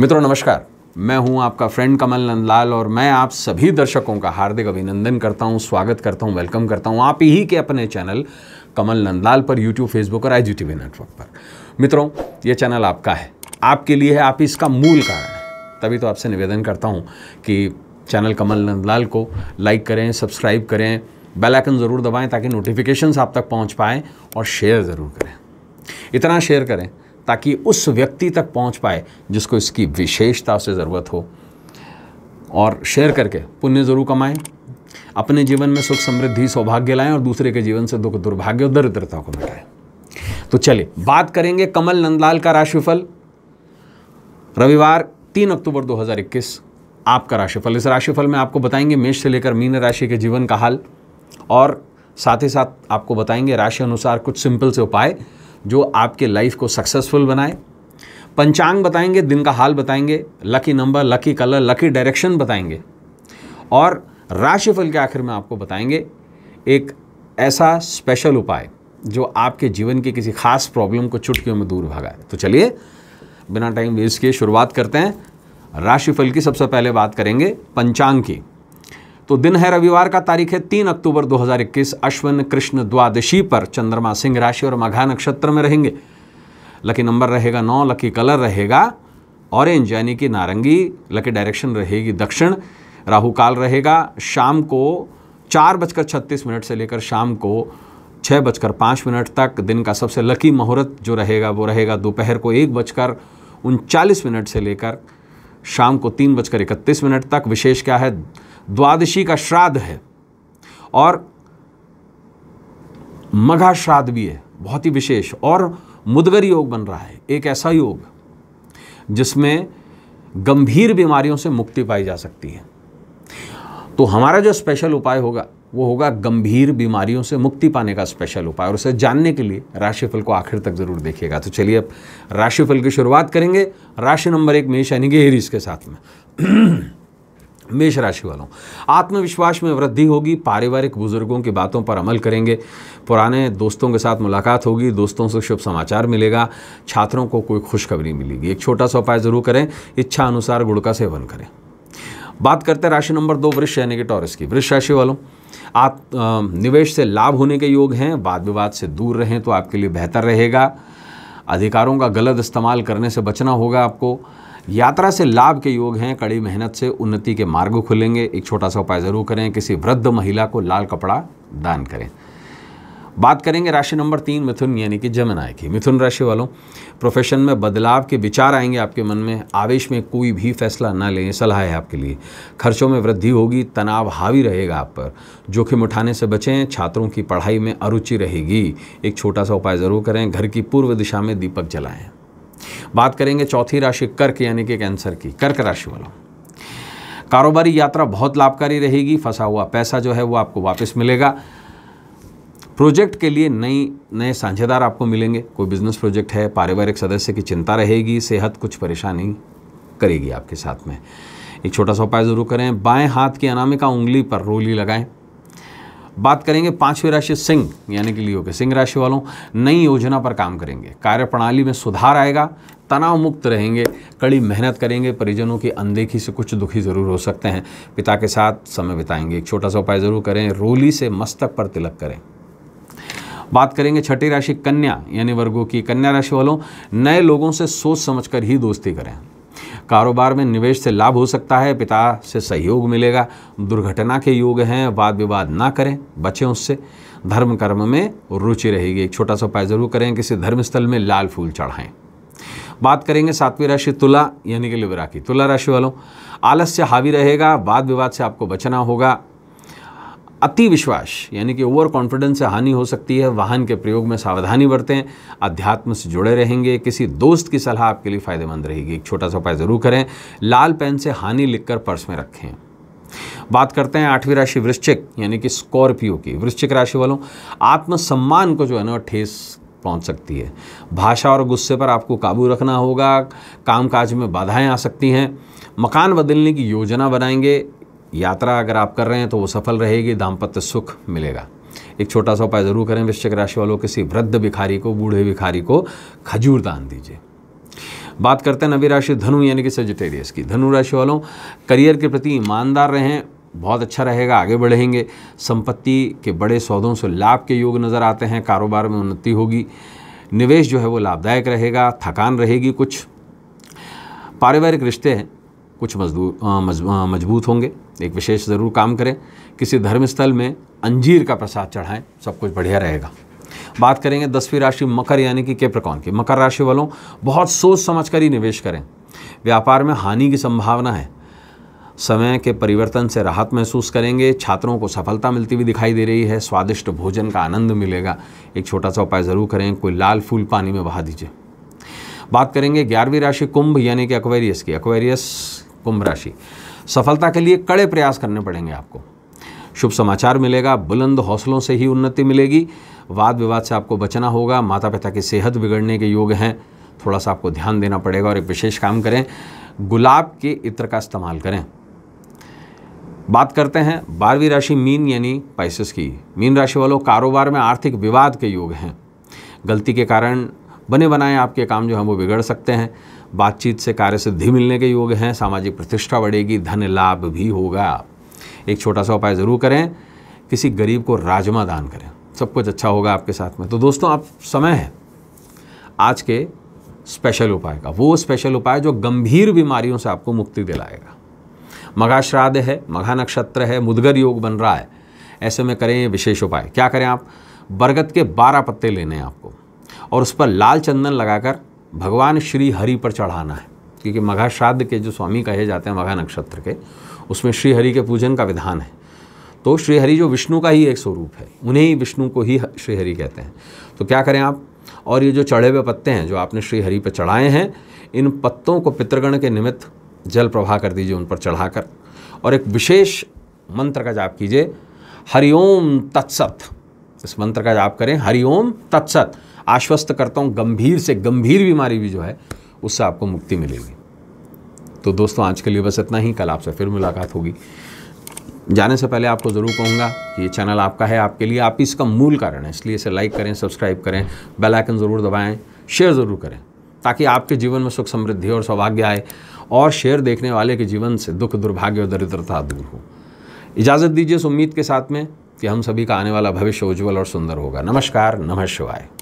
मित्रों नमस्कार मैं हूं आपका फ्रेंड कमल नंदलाल और मैं आप सभी दर्शकों का हार्दिक अभिनंदन करता हूं स्वागत करता हूं वेलकम करता हूं आप ही के अपने चैनल कमल नंदलाल पर यूट्यूब फेसबुक और आई नेटवर्क पर मित्रों ये चैनल आपका है आपके लिए है आप इसका मूल कारण है तभी तो आपसे निवेदन करता हूँ कि चैनल कमल नंदलाल को लाइक करें सब्सक्राइब करें बेलाइकन ज़रूर दबाएं ताकि नोटिफिकेशंस आप तक पहुँच पाएँ और शेयर ज़रूर करें इतना शेयर करें ताकि उस व्यक्ति तक पहुंच पाए जिसको इसकी विशेषता से ज़रूरत हो और शेयर करके पुण्य ज़रूर कमाएं अपने जीवन में सुख समृद्धि सौभाग्य लाएं और दूसरे के जीवन से दुख दुर्भाग्य और दरिद्रता को मिटाएं तो चलिए बात करेंगे कमल नंदलाल का राशिफल रविवार तीन अक्टूबर 2021 आपका राशिफल इस राशिफल में आपको बताएंगे मेष से लेकर मीन राशि के जीवन का हाल और साथ ही साथ आपको बताएंगे राशि अनुसार कुछ सिंपल से उपाय जो आपके लाइफ को सक्सेसफुल बनाए पंचांग बताएंगे दिन का हाल बताएंगे lucky number lucky colour lucky direction बताएंगे और राशिफल के आखिर में आपको बताएंगे एक ऐसा स्पेशल उपाय जो आपके जीवन के किसी खास प्रॉब्लम को चुटकियों में दूर भगाए तो चलिए बिना टाइम वेस्ट किए शुरुआत करते हैं राशिफल की सबसे पहले बात करेंगे पंचांग की तो दिन है रविवार का तारीख है तीन अक्टूबर 2021 अश्विन कृष्ण द्वादशी पर चंद्रमा सिंह राशि और मघा नक्षत्र में रहेंगे लकी नंबर रहेगा नौ लकी कलर रहेगा ऑरेंज यानी कि नारंगी लकी डायरेक्शन रहेगी दक्षिण राहु काल रहेगा शाम को चार बजकर छत्तीस मिनट से लेकर शाम को छः बजकर पाँच मिनट तक दिन का सबसे लकी मुहूर्त जो रहेगा वो रहेगा दोपहर को एक बजकर उनचालीस मिनट से लेकर शाम को तीन बजकर इकतीस मिनट तक विशेष क्या है द्वादशी का श्राद्ध है और मघा श्राद्ध भी है बहुत ही विशेष और मुदगर योग बन रहा है एक ऐसा योग जिसमें गंभीर बीमारियों से मुक्ति पाई जा सकती है तो हमारा जो स्पेशल उपाय होगा वो होगा गंभीर बीमारियों से मुक्ति पाने का स्पेशल उपाय और उसे जानने के लिए राशिफल को आखिर तक ज़रूर देखिएगा तो चलिए अब राशिफल की शुरुआत करेंगे राशि नंबर एक मेष यानी कि के साथ में मेष राशि वालों आत्मविश्वास में वृद्धि होगी पारिवारिक बुजुर्गों की बातों पर अमल करेंगे पुराने दोस्तों के साथ मुलाकात होगी दोस्तों से शुभ समाचार मिलेगा छात्रों को कोई खुशखबरी मिलेगी एक छोटा सा उपाय ज़रूर करें इच्छा अनुसार गुड़ का सेवन करें बात करते हैं राशि नंबर दो वृक्ष यानी कि टॉरस की वृक्ष राशि वालों आप निवेश से लाभ होने के योग हैं वाद विवाद से दूर रहें तो आपके लिए बेहतर रहेगा अधिकारों का गलत इस्तेमाल करने से बचना होगा आपको यात्रा से लाभ के योग हैं कड़ी मेहनत से उन्नति के मार्ग खुलेंगे एक छोटा सा उपाय ज़रूर करें किसी वृद्ध महिला को लाल कपड़ा दान करें बात करेंगे राशि नंबर तीन मिथुन यानी कि जमनाय की मिथुन राशि वालों प्रोफेशन में बदलाव के विचार आएंगे आपके मन में आवेश में कोई भी फैसला ना लें सलाह है आपके लिए खर्चों में वृद्धि होगी तनाव हावी रहेगा आप पर जोखिम उठाने से बचें छात्रों की पढ़ाई में अरुचि रहेगी एक छोटा सा उपाय ज़रूर करें घर की पूर्व दिशा में दीपक जलाएँ बात करेंगे चौथी राशि कर्क यानी कि कैंसर की कर्क राशि वालों कारोबारी यात्रा बहुत लाभकारी रहेगी फंसा हुआ पैसा जो है वो आपको वापस मिलेगा प्रोजेक्ट के लिए नई नए साझेदार आपको मिलेंगे कोई बिजनेस प्रोजेक्ट है पारिवारिक सदस्य की चिंता रहेगी सेहत कुछ परेशानी करेगी आपके साथ में एक छोटा सा उपाय जरूर करें बाएं हाथ की अनामिका उंगली पर रोली लगाएं बात करेंगे पांचवी राशि सिंह यानी कि लियो के सिंह राशि वालों नई योजना पर काम करेंगे कार्यप्रणाली में सुधार आएगा तनाव मुक्त रहेंगे कड़ी मेहनत करेंगे परिजनों की अनदेखी से कुछ दुखी ज़रूर हो सकते हैं पिता के साथ समय बिताएंगे एक छोटा सा उपाय ज़रूर करें रोली से मस्तक पर तिलक करें बात करेंगे छठी राशि कन्या यानी वर्गों की कन्या राशि वालों नए लोगों से सोच समझकर ही दोस्ती करें कारोबार में निवेश से लाभ हो सकता है पिता से सहयोग मिलेगा दुर्घटना के योग हैं वाद विवाद ना करें बचें उससे धर्म कर्म में रुचि रहेगी एक छोटा सा उपाय जरूर करें किसी धर्मस्थल में लाल फूल चढ़ाएं बात करेंगे सातवीं राशि तुला यानी कि लिबरा की तुला राशि वालों आलस्य हावी रहेगा वाद विवाद से आपको बचना होगा अति विश्वास यानी कि ओवर कॉन्फिडेंस से हानि हो सकती है वाहन के प्रयोग में सावधानी बरतें अध्यात्म से जुड़े रहेंगे किसी दोस्त की सलाह आपके लिए फ़ायदेमंद रहेगी एक छोटा सा उपाय ज़रूर करें लाल पेन से हानि लिखकर पर्स में रखें बात करते हैं आठवीं राशि वृश्चिक यानी कि स्कॉर्पियो की वृश्चिक राशि वालों आत्मसम्मान को जो है ना ठेस पहुंच सकती है भाषा और गुस्से पर आपको काबू रखना होगा कामकाज में बाधाएं आ सकती हैं मकान बदलने की योजना बनाएंगे यात्रा अगर आप कर रहे हैं तो वो सफल रहेगी दाम्पत्य सुख मिलेगा एक छोटा सा उपाय ज़रूर करें वृश्चिक राशि वालों किसी वृद्ध भिखारी को बूढ़े भिखारी को खजूर दान दीजिए बात करते हैं नवी राशि धनु यानी कि सजिटेरियस की धनु राशि वालों करियर के प्रति ईमानदार रहें बहुत अच्छा रहेगा आगे बढ़ेंगे संपत्ति के बड़े सौदों से लाभ के योग नज़र आते हैं कारोबार में उन्नति होगी निवेश जो है वो लाभदायक रहेगा थकान रहेगी कुछ पारिवारिक रिश्ते हैं कुछ मजबूत मजबूत होंगे एक विशेष ज़रूर काम करें किसी धर्मस्थल में अंजीर का प्रसाद चढ़ाएं सब कुछ बढ़िया रहेगा बात करेंगे दसवीं राशि मकर यानी कि केप्रकॉन की मकर राशि वालों बहुत सोच समझ कर ही निवेश करें व्यापार में हानि की संभावना है समय के परिवर्तन से राहत महसूस करेंगे छात्रों को सफलता मिलती हुई दिखाई दे रही है स्वादिष्ट भोजन का आनंद मिलेगा एक छोटा सा उपाय ज़रूर करें कोई लाल फूल पानी में बहा दीजिए बात करेंगे ग्यारहवीं राशि कुंभ यानी कि अक्वेरियस की अक्वेरियस कुंभ राशि सफलता के लिए कड़े प्रयास करने पड़ेंगे आपको शुभ समाचार मिलेगा बुलंद हौसलों से ही उन्नति मिलेगी वाद विवाद से आपको बचना होगा माता पिता की सेहत बिगड़ने के योग हैं थोड़ा सा आपको ध्यान देना पड़ेगा और एक विशेष काम करें गुलाब के इत्र का इस्तेमाल करें बात करते हैं बारहवीं राशि मीन यानी पाइसिस की मीन राशि वालों कारोबार में आर्थिक विवाद के योग हैं गलती के कारण बने बनाए आपके काम जो हैं वो बिगड़ सकते हैं बातचीत से कार्य सिद्धि मिलने के योग हैं सामाजिक प्रतिष्ठा बढ़ेगी धन लाभ भी होगा एक छोटा सा उपाय ज़रूर करें किसी गरीब को राजमा दान करें सब कुछ अच्छा होगा आपके साथ में तो दोस्तों आप समय है आज के स्पेशल उपाय का वो स्पेशल उपाय जो गंभीर बीमारियों से आपको मुक्ति दिलाएगा मघा श्राद्ध है मघा नक्षत्र है मुदगर योग बन रहा है ऐसे में करें विशेष उपाय क्या करें आप बरगद के बारह पत्ते लेने हैं आपको और उस पर लाल चंदन लगाकर भगवान श्री हरि पर चढ़ाना है क्योंकि मघा श्राद्ध के जो स्वामी कहे जाते हैं मघा नक्षत्र के उसमें श्री हरि के पूजन का विधान है तो श्रीहरि जो विष्णु का ही एक स्वरूप है उन्हें ही विष्णु को ही श्रीहरि कहते हैं तो क्या करें आप और ये जो चढ़े हुए पत्ते हैं जो आपने श्रीहरि पर चढ़ाए हैं इन पत्तों को पितृगण के निमित्त जल प्रवाह कर दीजिए उन पर चढ़ाकर और एक विशेष मंत्र का जाप कीजिए हरिओम तत्सत इस मंत्र का जाप करें हरिओम तत्सत आश्वस्त करता हूँ गंभीर से गंभीर बीमारी भी जो है उससे आपको मुक्ति मिलेगी तो दोस्तों आज के लिए बस इतना ही कल आपसे फिर मुलाकात होगी जाने से पहले आपको ज़रूर कहूँगा कि ये चैनल आपका है आपके लिए आप इसका मूल कारण है इसलिए इसे लाइक करें सब्सक्राइब करें बेल आइकन ज़रूर दबाएं शेयर ज़रूर करें ताकि आपके जीवन में सुख समृद्धि और सौभाग्य आए और शेयर देखने वाले के जीवन से दुख दुर्भाग्य और दरिद्रता दूर हो इजाज़त दीजिए इस उम्मीद के साथ में कि हम सभी का आने वाला भविष्य उज्ज्वल और सुंदर होगा नमस्कार नमः शिवाय